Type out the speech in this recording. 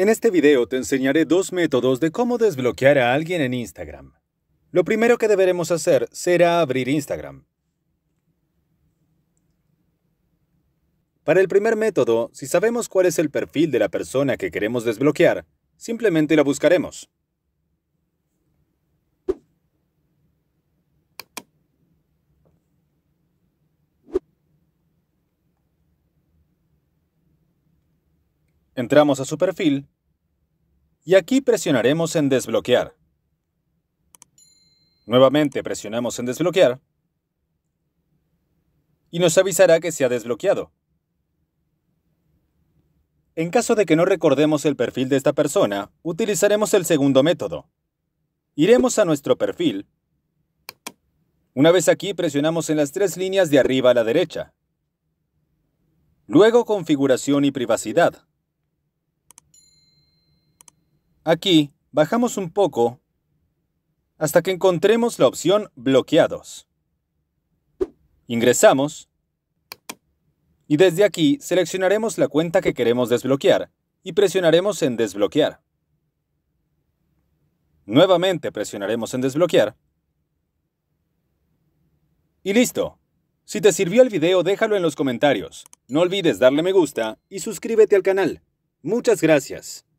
En este video te enseñaré dos métodos de cómo desbloquear a alguien en Instagram. Lo primero que deberemos hacer será abrir Instagram. Para el primer método, si sabemos cuál es el perfil de la persona que queremos desbloquear, simplemente la buscaremos. Entramos a su perfil y aquí presionaremos en desbloquear. Nuevamente presionamos en desbloquear y nos avisará que se ha desbloqueado. En caso de que no recordemos el perfil de esta persona, utilizaremos el segundo método. Iremos a nuestro perfil. Una vez aquí presionamos en las tres líneas de arriba a la derecha. Luego configuración y privacidad. Aquí bajamos un poco hasta que encontremos la opción Bloqueados. Ingresamos y desde aquí seleccionaremos la cuenta que queremos desbloquear y presionaremos en Desbloquear. Nuevamente presionaremos en Desbloquear. Y listo. Si te sirvió el video déjalo en los comentarios. No olvides darle me gusta y suscríbete al canal. Muchas gracias.